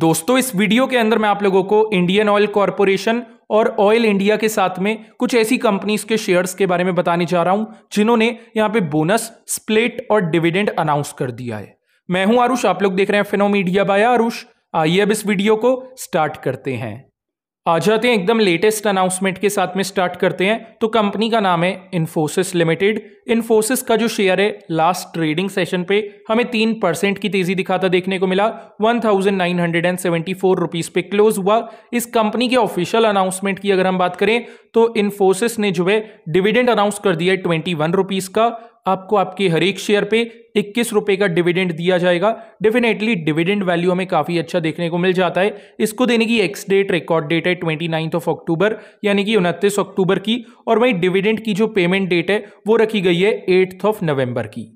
दोस्तों इस वीडियो के अंदर मैं आप लोगों को इंडियन ऑयल कॉरपोरेशन और ऑयल इंडिया के साथ में कुछ ऐसी कंपनीज के शेयर्स के बारे में बताने जा रहा हूं जिन्होंने यहां पे बोनस स्प्लिट और डिविडेंड अनाउंस कर दिया है मैं हूं आरुष आप लोग देख रहे हैं फिनो मीडिया बाय आरुष आइए अब इस वीडियो को स्टार्ट करते हैं आ जाते हैं एकदम लेटेस्ट अनाउंसमेंट के साथ में स्टार्ट करते हैं तो कंपनी का नाम है इन्फोसिस लिमिटेड इन्फोसिस का जो शेयर है लास्ट ट्रेडिंग सेशन पे हमें तीन परसेंट की तेजी दिखाता देखने को मिला one thousand nine hundred and seventy four rupees पे क्लोज हुआ इस कंपनी के ऑफिशियल अनाउंसमेंट की अगर हम बात करें तो इन्फोसिस ने जो है डिविडेंड अनाउंस कर दिया है ट्वेंटी वन रुपीज का आपको आपके हर एक शेयर पे इक्कीस रुपए का डिविडेंड दिया जाएगा डेफिनेटली डिविडेंड वैल्यू हमें काफ़ी अच्छा देखने को मिल जाता है इसको देने की एक्स डेट रिकॉर्ड डेट है ट्वेंटी नाइन्थ ऑफ अक्टूबर यानी कि उनतीस अक्टूबर की और वहीं डिविडेंड की जो पेमेंट डेट है वो रखी गई है एट्थ ऑफ नवंबर की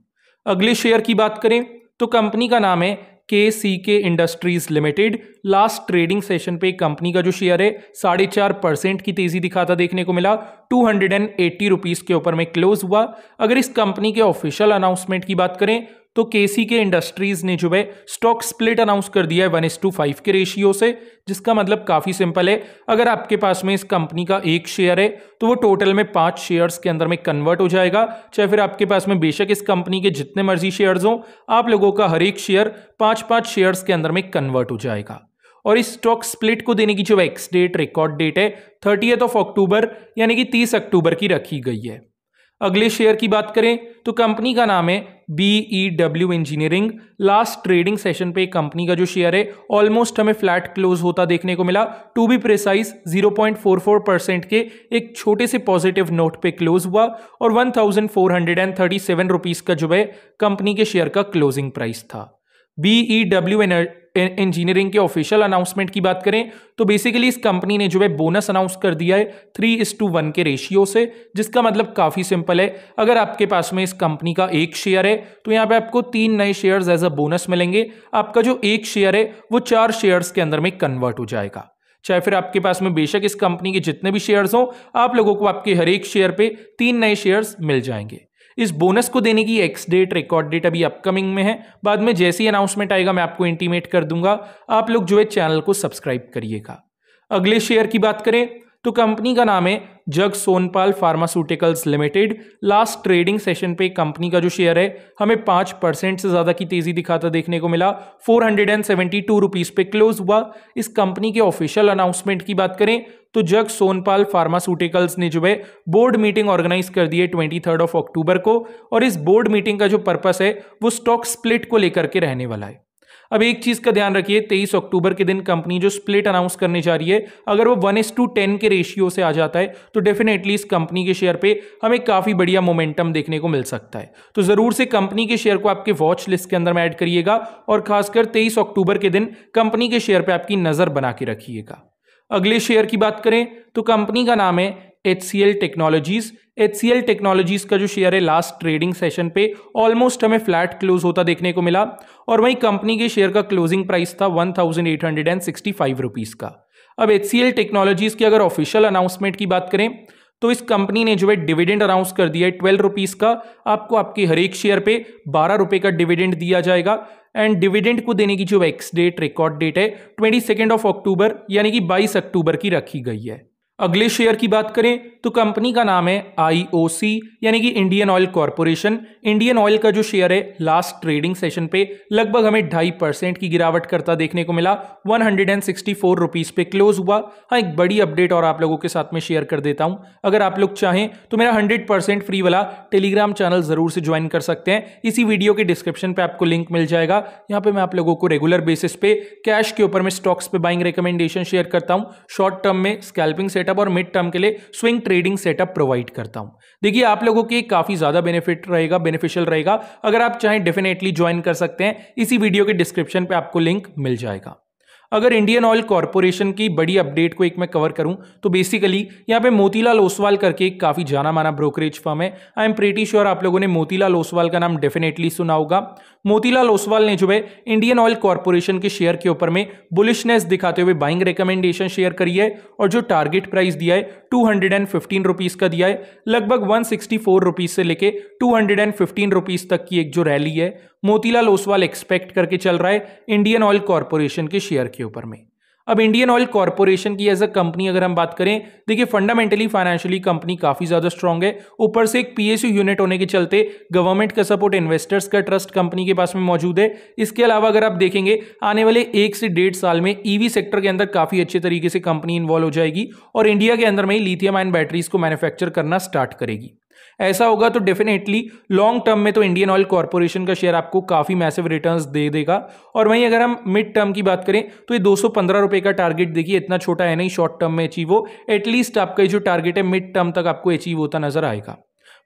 अगले शेयर की बात करें तो कंपनी का नाम है K C K industries limited last trading session पे कंपनी का जो शेयर है साढ़े चार परसेंट की तेजी दिखाता देखने को मिला two hundred and eighty rupees के ऊपर में क्लोज हुआ अगर इस कंपनी के ऑफिशियल अनाउंसमेंट की बात करें तो केसी के इंडस्ट्रीज ने जो है स्टॉक स्प्लिट अनाउंस कर दिया है वन एस टू फाइव के रेशियो से जिसका मतलब काफ़ी सिंपल है अगर आपके पास में इस कंपनी का एक शेयर है तो वो टोटल में पांच शेयर्स के अंदर में कन्वर्ट हो जाएगा चाहे फिर आपके पास में बेशक इस कंपनी के जितने मर्जी शेयर्स हों आप लोगों का हर एक शेयर पांच पांच शेयर्स के अंदर में कन्वर्ट हो जाएगा और इस स्टॉक स्प्लिट को देने की जो एक्स डेट रिकॉर्ड डेट है थर्टीएथ ऑफ अक्टूबर यानी कि तीस अक्टूबर की रखी गई है अगले शेयर की बात करें तो कंपनी का नाम है B E W engineering last trading session पे कंपनी का जो शेयर है ऑलमोस्ट हमें फ्लैट क्लोज होता देखने को मिला टू बी प्रिसाइज 0.44 परसेंट के एक छोटे से पॉजिटिव नोट पे क्लोज हुआ और 1437 रुपीज का जो है कंपनी के शेयर का क्लोजिंग प्राइस था बीई डब्ल्यू इंजीनियरिंग के ऑफिशियल अनाउंसमेंट की बात करें तो बेसिकली इस कंपनी ने जो है बोनस अनाउंस कर दिया है थ्री इस टू वन के रेशियो से जिसका मतलब काफ़ी सिंपल है अगर आपके पास में इस कंपनी का एक शेयर है तो यहाँ पे आपको तीन नए शेयर्स एज अ बोनस मिलेंगे आपका जो एक शेयर है वो चार शेयर्स के अंदर में कन्वर्ट हो जाएगा चाहे फिर आपके पास में बेशक इस कंपनी के जितने भी शेयर्स हों आप लोगों को आपके हर एक शेयर पे तीन नए शेयर्स मिल जाएंगे इस बोनस को देने की एक्स डेट रिकॉर्ड डेट अभी अपकमिंग में है बाद में जैसे ही अनाउंसमेंट आएगा मैं आपको इंटीमेट कर दूंगा आप लोग जो है चैनल को सब्सक्राइब करिएगा अगले शेयर की बात करें तो कंपनी का नाम है Jagsonpal pharmaceuticals limited last trading session पे कंपनी का जो शेयर है हमें पांच परसेंट से ज़्यादा की तेज़ी दिखाता देखने को मिला four hundred and seventy two rupees पे क्लोज हुआ इस कंपनी के ऑफिशियल अनाउंसमेंट की बात करें तो जग सोनपाल फार्मास्यूटिकल्स ने जो है बोर्ड मीटिंग ऑर्गेनाइज कर दी है ट्वेंटी थर्ड ऑफ अक्टूबर को और इस बोर्ड मीटिंग का जो पर्पस है वो स्टॉक स्प्लिट को लेकर के रहने वाला है अब एक चीज का ध्यान रखिए तेईस अक्टूबर के दिन कंपनी जो स्प्लिट अनाउंस करने जा रही है अगर वो वन एस टू टेन के रेशियो से आ जाता है तो डेफिनेटली इस कंपनी के शेयर पे हमें काफी बढ़िया मोमेंटम देखने को मिल सकता है तो जरूर से कंपनी के शेयर को आपके वॉच लिस्ट के अंदर में ऐड करिएगा और खासकर तेईस अक्टूबर के दिन कंपनी के शेयर पर आपकी नजर बना के रखिएगा अगले शेयर की बात करें तो कंपनी का नाम है H C L technologies H C L technologies का जो शेयर है लास्ट ट्रेडिंग सेशन पे ऑलमोस्ट हमें फ्लैट क्लोज होता देखने को मिला और वहीं कंपनी के शेयर का क्लोजिंग प्राइस था one thousand eight hundred and sixty five rupees का अब एच सी एल टेक्नोलॉजीज की अगर ऑफिशियल अनाउंसमेंट की बात करें तो इस कंपनी ने जो है डिविडेंड अनाउंस कर दिया है ट्वेल्व रुपीज़ का आपको आपके हर एक शेयर पे बारह रुपए का डिविडेंड दिया जाएगा एंड डिविडेंड को देने की जो एक्स डेट रिकॉर्ड डेट है ट्वेंटी सेकेंड ऑफ अक्टूबर यानी कि बाईस अक्टूबर की रखी गई है अगले शेयर की बात करें तो कंपनी का नाम है आईओसी यानी कि Indian Oil Corporation Indian Oil का जो शेयर है लास्ट ट्रेडिंग सेशन पे लगभग हमें ढाई परसेंट की गिरावट करता देखने को मिला one hundred and sixty four rupees पे क्लोज हुआ हाँ एक बड़ी अपडेट और आप लोगों के साथ में शेयर कर देता हूं अगर आप लोग चाहें तो मेरा हंड्रेड परसेंट फ्री वाला टेलीग्राम चैनल जरूर से ज्वाइन कर सकते हैं इसी वीडियो के डिस्क्रिप्शन पे आपको लिंक मिल जाएगा यहाँ पे मैं आप लोगों को रेगुलर बेसिस पे कैश के ऊपर मैं स्टॉक्स पे बाइंग रिकमेंडेशन शेयर करता हूँ शॉर्ट टर्म में स्कैल्पिंग सेट सेटअप और मिड टर्म के लिए स्विंग ट्रेडिंग सेटअप प्रोवाइड करता हूं देखिए आप लोगों के काफी ज्यादा बेनिफिट रहेगा बेनिफिशियल रहेगा अगर आप चाहें डेफिनेटली ज्वाइन कर सकते हैं इसी वीडियो के डिस्क्रिप्शन पे आपको लिंक मिल जाएगा अगर इंडियन ऑयल कॉरपोरेशन की बड़ी अपडेट को एक मैं कवर करूं तो बेसिकली यहाँ पे मोतीलाल ओसवाल करके एक काफ़ी जाना माना ब्रोकरेज फर्म है आई एम प्रेटी श्योर आप लोगों ने मोतीलाल ओसवाल का नाम डेफिनेटली सुना होगा मोतीलाल ओसवाल ने जो है इंडियन ऑयल कॉरपोरेशन के शेयर के ऊपर में बुलिशनेस दिखाते हुए बाइंग रिकमेंडेशन शेयर करी है और जो टारगेट प्राइस दिया है two hundred and fifteen rupees का दिया है लगभग वन सिक्सटी फोर रुपीज से लेके two hundred and fifteen rupees तक की एक जो रैली है मोतीलाल ओसवाल एक्सपेक्ट करके चल रहा है इंडियन ऑयल कॉरपोरेशन के शेयर के ऊपर में अब इंडियन ऑयल कॉरपोरेशन की एज अ कंपनी अगर हम बात करें देखिए फंडामेंटली फाइनेंशियली कंपनी काफी ज्यादा स्ट्रांग है ऊपर से एक पीएसयू यूनिट होने के चलते गवर्नमेंट का सपोर्ट इन्वेस्टर्स का ट्रस्ट कंपनी के पास में मौजूद है इसके अलावा अगर आप देखेंगे आने वाले एक से डेढ़ साल में ईवी e सेक्टर के अंदर काफी अच्छे तरीके से कंपनी इन्वॉल्व हो जाएगी और इंडिया के अंदर में ही लिथियम आयन बैटरीज को मैन्युफैक्चर करना स्टार्ट करेगी ऐसा होगा तो डेफिनेटली लॉन्ग टर्म में तो इंडियन ऑयल कॉरपोरेशन का शेयर आपको काफ़ी मैसिव रिटर्न्स दे देगा और वहीं अगर हम मिड टर्म की बात करें तो ये दो रुपए का टारगेट देखिए इतना छोटा है नहीं शॉर्ट टर्म में अचीव हो एटलीस्ट आपका ये जो टारगेट है मिड टर्म तक आपको अचीव होता नजर आएगा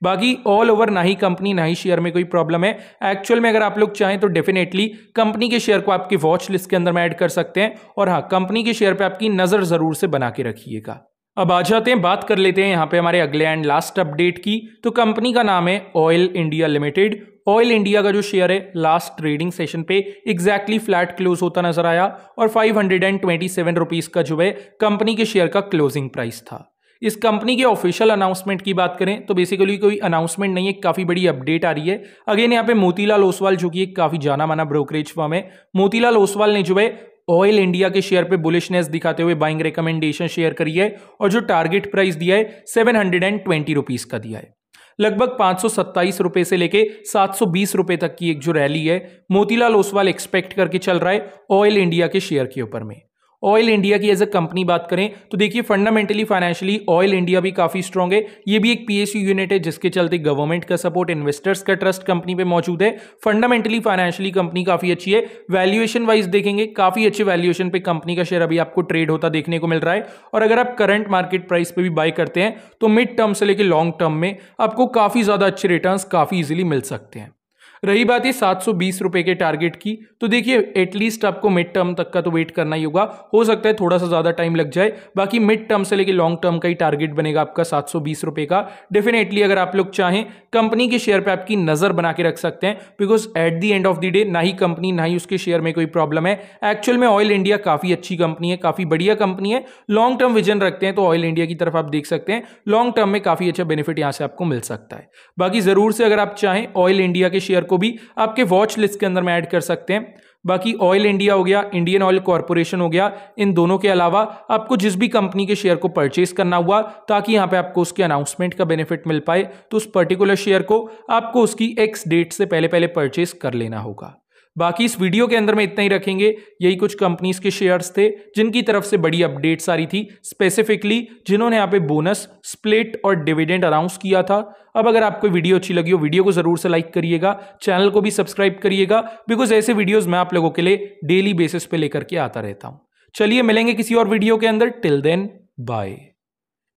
बाकी ऑल ओवर ना ही कंपनी ना ही शेयर में कोई प्रॉब्लम है एक्चुअल में अगर आप लोग चाहें तो डेफिनेटली कंपनी के शेयर को आपकी वॉच लिस्ट के अंदर में ऐड कर सकते हैं और हाँ कंपनी के शेयर पे आपकी नज़र ज़रूर से बना के रखिएगा अब आ जाते हैं बात कर लेते हैं यहाँ पे हमारे अगले एंड लास्ट अपडेट की तो कंपनी का नाम है Oil India limited Oil India का जो शेयर है लास्ट ट्रेडिंग सेशन पे एग्जैक्टली फ्लैट क्लोज होता नजर आया और five hundred and twenty seven rupees का जो है कंपनी के शेयर का क्लोजिंग प्राइस था इस कंपनी के ऑफिशियल अनाउंसमेंट की बात करें तो बेसिकली कोई अनाउंसमेंट नहीं है काफ़ी बड़ी अपडेट आ रही है अगेन यहाँ पे मोतीलाल ओसवाल जो कि एक काफ़ी जाना माना ब्रोकरेज फॉर्म है मोतीलाल ओसवाल ने जो है ऑयल इंडिया के शेयर पे बुलिशनेस दिखाते हुए बाइंग रिकमेंडेशन शेयर करी है और जो टारगेट प्राइस दिया है seven hundred and twenty rupees का दिया है लगभग पांच सौ सत्ताईस रुपए से लेके सात सौ बीस रुपए तक की एक जो रैली है मोतीलाल ओसवाल एक्सपेक्ट करके चल रहा है ऑयल इंडिया के शेयर के ऊपर में ऑयल इंडिया की एज अ कंपनी बात करें तो देखिए फंडामेंटली फाइनेंशियली ऑयल इंडिया भी काफ़ी स्ट्रॉग है ये भी एक पीएसयू यूनिट है जिसके चलते गवर्नमेंट का सपोर्ट इन्वेस्टर्स का ट्रस्ट कंपनी पे मौजूद है फंडामेंटली फाइनेंशियली कंपनी काफ़ी अच्छी है वैल्यूएशन वाइज देखेंगे काफ़ी अच्छे वैल्यूएशन पे कंपनी का शेयर अभी आपको ट्रेड होता देखने को मिल रहा है और अगर आप करंट मार्केट प्राइस पर भी बाय करते हैं तो मिड टर्म से लेकर लॉन्ग टर्म में आपको काफ़ी ज़्यादा अच्छे रिटर्न काफ़ी इजिली मिल सकते हैं रही बात ये सात सौ के टारगेट की तो देखिए एटलीस्ट आपको मिड टर्म तक का तो वेट करना ही होगा हो सकता है थोड़ा सा ज़्यादा टाइम लग जाए बाकी मिड टर्म से लेकर लॉन्ग टर्म का ही टारगेट बनेगा आपका सात रुपए का डेफिनेटली अगर आप लोग चाहें कंपनी के शेयर पर आपकी नज़र बना के रख सकते हैं because at the end of the day ना ही कंपनी ना ही उसके शेयर में कोई प्रॉब्लम है एक्चुअल में ऑयल इंडिया काफ़ी अच्छी कंपनी है काफ़ी बढ़िया कंपनी है लॉन्ग टर्म विजन रखते हैं तो ऑयल इंडिया की तरफ आप देख सकते हैं लॉन्ग टर्म में काफ़ी अच्छा बेनिफिट यहां से आपको मिल सकता है बाकी ज़रूर से अगर आप चाहें ऑयल इंडिया के शेयर को भी आपके वॉच लिस्ट के अंदर में ऐड कर सकते हैं बाकी ऑयल इंडिया हो गया इंडियन ऑयल कॉरपोरेशन हो गया इन दोनों के अलावा आपको जिस भी कंपनी के शेयर को परचेज करना हुआ ताकि यहाँ पे आपको उसके अनाउंसमेंट का बेनिफिट मिल पाए तो उस पर्टिकुलर शेयर को आपको उसकी एक्स डेट से पहले पहले परचेज कर लेना होगा बाकी इस वीडियो के अंदर में इतना ही रखेंगे यही कुछ कंपनीज के शेयर्स थे जिनकी तरफ से बड़ी अपडेट्स आ रही थी स्पेसिफिकली जिन्होंने यहाँ पे बोनस स्प्लिट और डिविडेंड अनाउंस किया था अब अगर आपको वीडियो अच्छी लगी हो वीडियो को जरूर से लाइक करिएगा चैनल को भी सब्सक्राइब करिएगा बिकॉज ऐसे वीडियोज मैं आप लोगों के लिए डेली बेसिस पे लेकर के आता रहता हूँ चलिए मिलेंगे किसी और वीडियो के अंदर टिल देन बाय